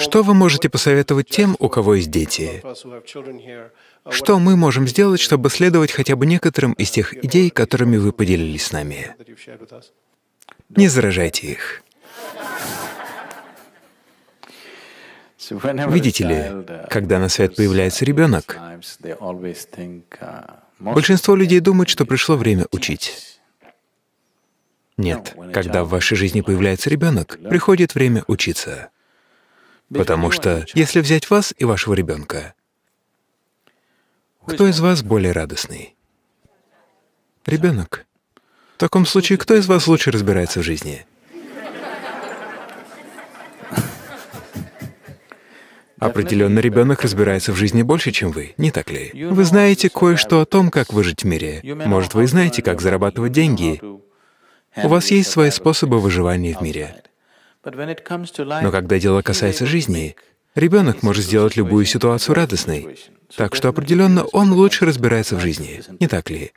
Что вы можете посоветовать тем, у кого есть дети? Uh, что мы можем сделать, чтобы следовать хотя бы некоторым из тех идей, которыми вы поделились с нами? Не заражайте их. Видите ли, uh, когда на свет появляется ребенок, uh, большинство людей думает, что пришло время учить. Нет, когда в вашей жизни появляется ребенок, приходит время учиться. Потому что если взять вас и вашего ребенка, кто из вас более радостный? Ребенок. В таком случае, кто из вас лучше разбирается в жизни? Определенно ребенок разбирается в жизни больше, чем вы, не так ли? Вы знаете кое-что о том, как выжить в мире. Может, вы знаете, как зарабатывать деньги. У вас есть свои способы выживания в мире. Но когда дело касается жизни, ребенок может сделать любую ситуацию радостной. Так что определенно он лучше разбирается в жизни, не так ли?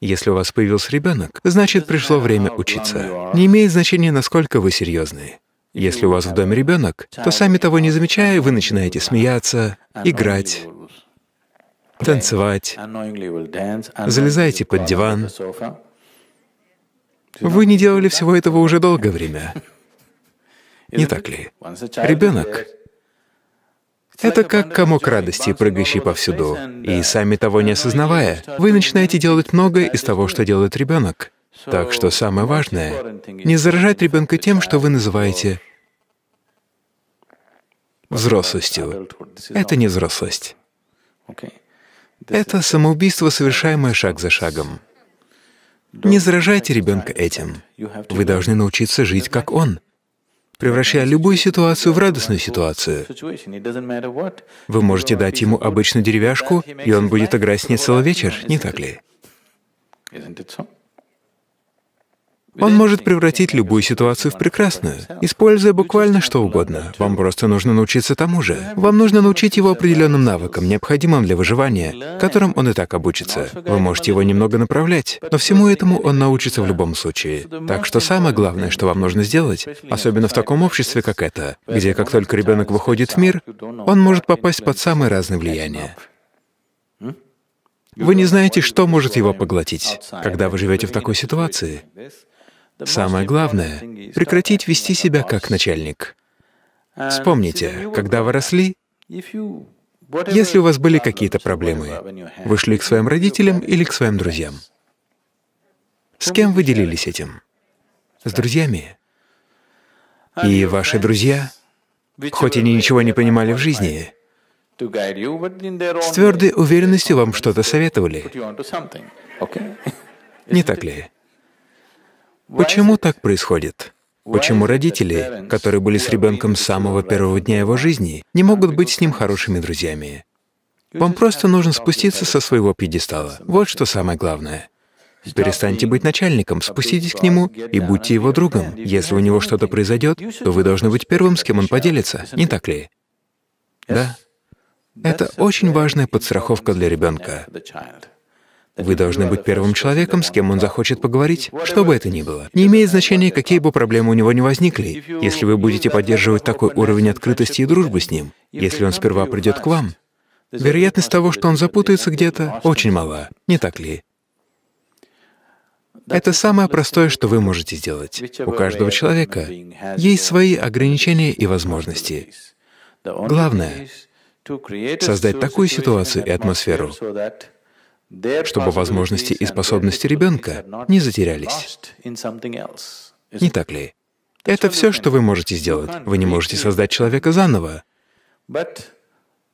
Если у вас появился ребенок, значит пришло время учиться. Не имеет значения, насколько вы серьезны. Если у вас в доме ребенок, то сами того не замечая, вы начинаете смеяться, играть, танцевать, залезаете под диван, вы не делали всего этого уже долгое время. Не так ли? Ребенок — это как комок радости, прыгающий повсюду. И uh, сами того не осознавая, вы начинаете делать многое из того, что делает ребенок. Так что самое важное — не заражать ребенка тем, что вы называете взрослостью. Это не взрослость. Это самоубийство, совершаемое шаг за шагом. Не заражайте ребенка этим. Вы должны научиться жить как он, превращая любую ситуацию в радостную ситуацию. Вы можете дать ему обычную деревяшку, и он будет играть с ней целый вечер, не так ли? Он может превратить любую ситуацию в прекрасную, используя буквально что угодно. Вам просто нужно научиться тому же. Вам нужно научить его определенным навыкам, необходимым для выживания, которым он и так обучится. Вы можете его немного направлять, но всему этому он научится в любом случае. Так что самое главное, что вам нужно сделать, особенно в таком обществе, как это, где как только ребенок выходит в мир, он может попасть под самые разные влияния. Вы не знаете, что может его поглотить. Когда вы живете в такой ситуации, Самое главное — прекратить вести себя как начальник. Вспомните, когда вы росли, если у вас были какие-то проблемы, вы шли к своим родителям или к своим друзьям. С кем вы делились этим? С друзьями. И ваши друзья, хоть они ничего не понимали в жизни, с твердой уверенностью вам что-то советовали. Не так ли? Почему так происходит? Почему родители, которые были с ребенком с самого первого дня его жизни, не могут быть с ним хорошими друзьями? Вам просто нужно спуститься со своего пьедестала. Вот что самое главное. Перестаньте быть начальником, спуститесь к нему и будьте его другом. Если у него что-то произойдет, то вы должны быть первым, с кем он поделится, не так ли? Да. Это очень важная подстраховка для ребенка. Вы должны быть первым человеком, с кем он захочет поговорить, что бы это ни было. Не имеет значения, какие бы проблемы у него не возникли. Если вы будете поддерживать такой уровень открытости и дружбы с ним, если он сперва придет к вам, вероятность того, что он запутается где-то, очень мала, не так ли? Это самое простое, что вы можете сделать. У каждого человека есть свои ограничения и возможности. Главное — создать такую ситуацию и атмосферу, чтобы возможности и способности ребенка не затерялись. Не так ли? Это все, что вы можете сделать. Вы не можете создать человека заново,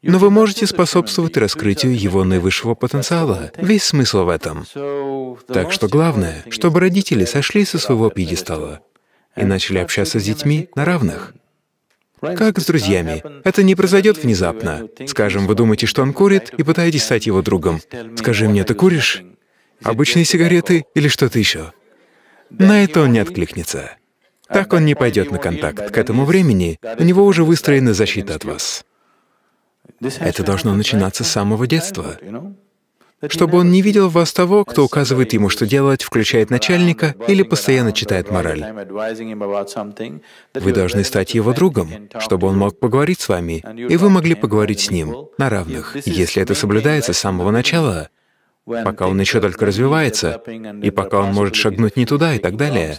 но вы можете способствовать раскрытию его наивысшего потенциала. Весь смысл в этом. Так что главное, чтобы родители сошли со своего пьедестала и начали общаться с детьми на равных. Как с друзьями. Это не произойдет внезапно. Скажем, вы думаете, что он курит, и пытаетесь стать его другом. Скажи мне, ты куришь? Обычные сигареты или что-то еще? На это он не откликнется. Так он не пойдет на контакт. К этому времени у него уже выстроена защита от вас. Это должно начинаться с самого детства чтобы он не видел в вас того, кто указывает ему, что делать, включает начальника или постоянно читает мораль. Вы должны стать его другом, чтобы он мог поговорить с вами, и вы могли поговорить с ним на равных. Если это соблюдается с самого начала, пока он еще только развивается, и пока он может шагнуть не туда и так далее.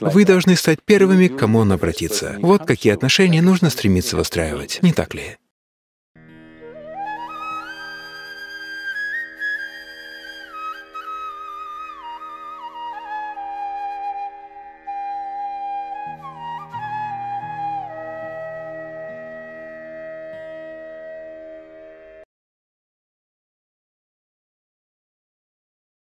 Вы должны стать первыми, к кому он обратится. Вот какие отношения нужно стремиться выстраивать, не так ли?